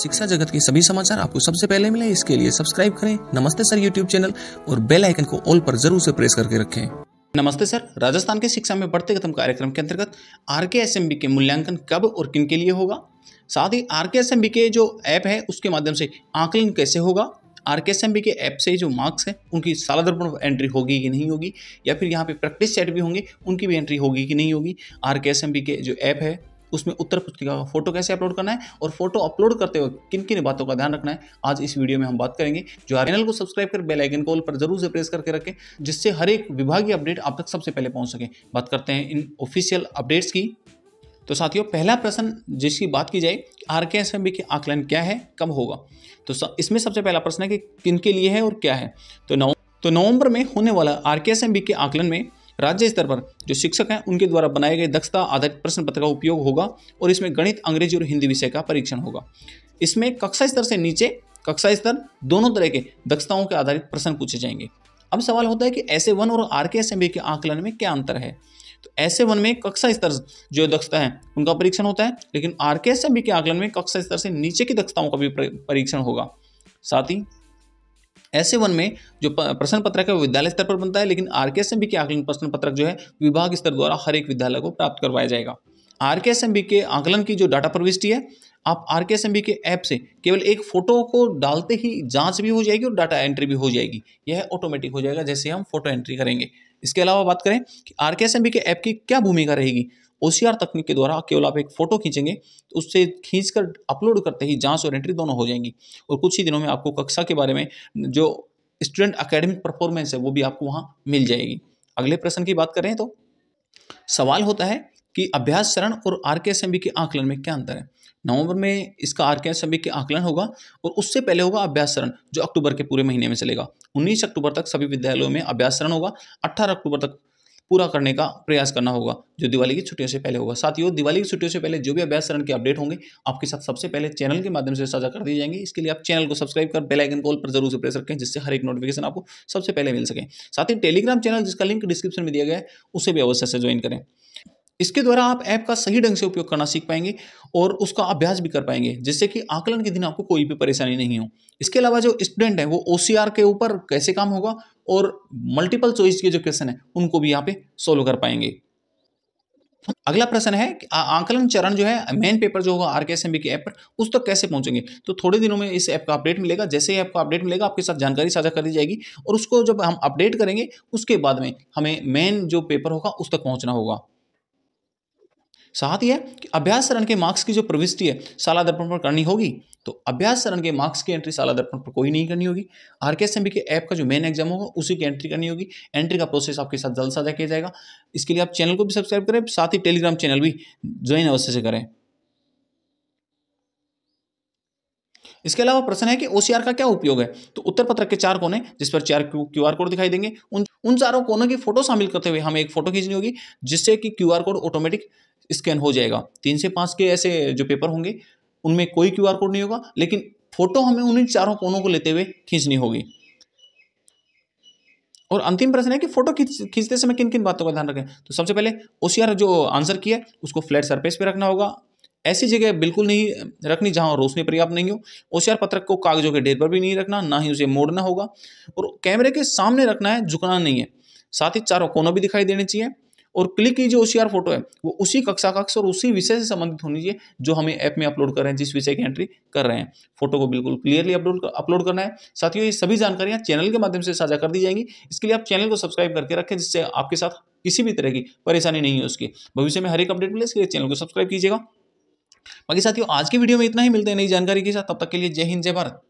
शिक्षा जगत के सभी समाचार आपको सबसे पहले मिले इसके लिए सब्सक्राइब करें नमस्ते सर यूट्यूब चैनल और बेल आइकन को ऑल पर जरूर से प्रेस करके रखें नमस्ते सर राजस्थान के शिक्षा में बढ़ते कदम कार्यक्रम के अंतर्गत are K S M B के मूल्यांकन कब और किन के लिए होगा साथ ही R K S M B के जो ऐप है उसके माध्यम से आकलन कैसे होगा R K S M B के ऐप से जो मार्क्स हैं उनकी साला दर्पण एंट्री होगी कि नहीं होगी या फिर यहाँ पे प्रैक्टिस सेट भी होंगे उनकी भी एंट्री होगी कि नहीं होगी R K S M B के जो ऐप है उसमें उत्तर पुस्तिका का फोटो कैसे अपलोड करना है और फोटो अपलोड करते हुए किन किन बातों का ध्यान रखना है आज इस वीडियो में हम बात करेंगे जो चैनल को सब्सक्राइब कर बेल आइकन कॉल पर जरूर से प्रेस करके रखें जिससे हर एक विभागीय अपडेट आप तक सबसे पहले पहुंच सके बात करते हैं इन ऑफिशियल अपडेट्स की तो साथियों पहला प्रश्न जिसकी बात की जाए are K S M B की आकलन क्या है कब होगा तो इसमें सबसे पहला प्रश्न है कि किन के लिए है और क्या है तो नौ तो नवंबर में होने वाला are K S M B के आकलन में राज्य स्तर पर जो शिक्षक हैं उनके द्वारा बनाए गए दक्षता आधारित प्रश्न पत्र का उपयोग होगा और इसमें गणित अंग्रेजी और हिंदी विषय का परीक्षण होगा इसमें कक्षा स्तर से नीचे कक्षा स्तर दोनों तरह के दक्षताओं के आधारित प्रश्न पूछे जाएंगे अब सवाल होता है कि ऐसे वन और आर के एस के आकलन में क्या अंतर है तो ऐसे वन में कक्षा स्तर जो दक्षता है उनका परीक्षण होता है लेकिन आर के एस के आकलन में कक्षा स्तर से नीचे की दक्षताओं का भी परीक्षण होगा साथ ही ऐसे वन में जो प्रश्न पत्रक है वो विद्यालय स्तर पर बनता है लेकिन are K S M B के आकलन प्रश्न पत्रक जो है विभाग स्तर द्वारा हर एक विद्यालय को प्राप्त करवाया जाएगा are K S M B के आकलन की जो डाटा प्रविष्टि है आप R K S M B के ऐप से केवल एक फोटो को डालते ही जांच भी हो जाएगी और डाटा एंट्री भी हो जाएगी यह ऑटोमेटिक हो जाएगा जैसे हम फोटो एंट्री करेंगे इसके अलावा बात करें कि आर एस एम बी के ऐप की क्या भूमिका रहेगी ओ तकनीक के द्वारा केवल आप एक फ़ोटो खींचेंगे तो उससे खींच कर अपलोड करते ही जाँच और एंट्री दोनों हो जाएंगी और कुछ ही दिनों में आपको कक्षा के बारे में जो स्टूडेंट अकेडमिक परफॉर्मेंस है वो भी आपको वहाँ मिल जाएगी अगले प्रश्न की बात करें तो सवाल होता है कि अभ्यास चरण और आर के के आकलन में क्या अंतर है नवंबर में इसका आर के के आकलन होगा और उससे पहले होगा अभ्यास चरण जो अक्टूबर के पूरे महीने में चलेगा 19 अक्टूबर तक सभी विद्यालयों में अभ्यास चरण होगा 18 अक्टूबर तक पूरा करने का प्रयास करना होगा जो दिवाली की छुट्टियों से पहले होगा साथियों दिवाली की छुट्टियों से पहले जो भी अभ्यास चरण के अपडेट होंगे आपके साथ सबसे पहले चैनल के माध्यम से साझा कर दिए जाएंगे इसके लिए आप चैनल को सब्सक्राइब कर बेल आइकन कॉल पर जरूर से प्रेस रखें जिससे हर एक नोटिफिकेशन आपको सबसे पहले मिल सके साथ ही टेलीग्राम चैनल जिसका लिंक डिस्क्रिप्शन में दिया गया है उसे भी अवश्य से ज्वाइन करें इसके द्वारा आप ऐप का सही ढंग से उपयोग करना सीख पाएंगे और उसका अभ्यास भी कर पाएंगे जिससे कि आकलन के दिन आपको कोई भी परेशानी नहीं हो इसके अलावा जो स्टूडेंट है वो ओ के ऊपर कैसे काम होगा और मल्टीपल चॉइस के जो क्वेश्चन है उनको भी यहाँ पे सोल्व कर पाएंगे अगला प्रश्न है कि आकलन चरण जो है मेन पेपर जो होगा आर के एस के ऐप पर उस तक तो कैसे पहुंचेंगे तो थोड़े दिनों में इस ऐप का अपडेट मिलेगा जैसे ही ऐप का अपडेट मिलेगा आपके साथ जानकारी साझा कर दी जाएगी और उसको जब हम अपडेट करेंगे उसके बाद में हमें मेन जो पेपर होगा उस तक पहुंचना होगा साथ ही है कि अभ्यास चरण के मार्क्स की जो प्रविष्टि है शाला दर्पण पर करनी होगी तो अभ्यास चरण के मार्क्स की एंट्री शाला दर्पण पर कोई नहीं करनी होगी R K S M B के ऐप का जो मेन एग्जाम होगा उसी की एंट्री करनी होगी एंट्री का प्रोसेस आपके साथ जल्द साझा किया जाएगा इसके लिए आप चैनल को भी सब्सक्राइब करें साथ ही टेलीग्राम चैनल भी ज्वाइन अवश्य से करें इसके अलावा प्रश्न है कि ओसीआर का क्या उपयोग है तो उत्तर पत्रक के चार कोने जिस पर चार क्यू आर कोड दिखाई देंगे उन उन चारों कोनों की फोटो शामिल करते हुए हमें एक फोटो खींचनी होगी जिससे कि क्यू कोड ऑटोमेटिक स्कैन हो जाएगा तीन से पाँच के ऐसे जो पेपर होंगे उनमें कोई क्यू कोड नहीं होगा लेकिन फोटो हमें उन्हीं चारों कोनों को लेते हुए खींचनी होगी और अंतिम प्रश्न है कि फोटो खींचते समय किन किन बातों का ध्यान रखें तो सबसे पहले ओसीआर जो आंसर किया है उसको फ्लैट सरफेस पे रखना होगा ऐसी जगह बिल्कुल नहीं रखनी जहाँ रोशनी पर्याप्त नहीं हो होशियार पत्रक को कागजों के ढेर पर भी नहीं रखना ना ही उसे मोड़ना होगा और कैमरे के सामने रखना है झुकना नहीं है साथ ही चारों कोनों भी दिखाई देने चाहिए और क्लिक की जो होशियार फोटो है वो उसी कक्षा कक्ष और उसी विषय से संबंधित होनी चाहिए जो हमें ऐप में अपलोड कर रहे हैं जिस विषय की एंट्री कर रहे हैं फोटो को बिल्कुल क्लियरली अपलोड अपलोड करना है साथियों ये सभी जानकारियां चैनल के माध्यम से साझा कर दी जाएंगी इसके लिए आप चैनल को सब्सक्राइब करके रखें जिससे आपके साथ किसी भी तरह की परेशानी नहीं है उसकी भविष्य में हर एक अपडेट मिले इसके लिए चैनल को सब्सक्राइब कीजिएगा बाकी साथियों आज के वीडियो में इतना ही मिलते हैं नई जानकारी के साथ तब तक के लिए जय हिंद जय भारत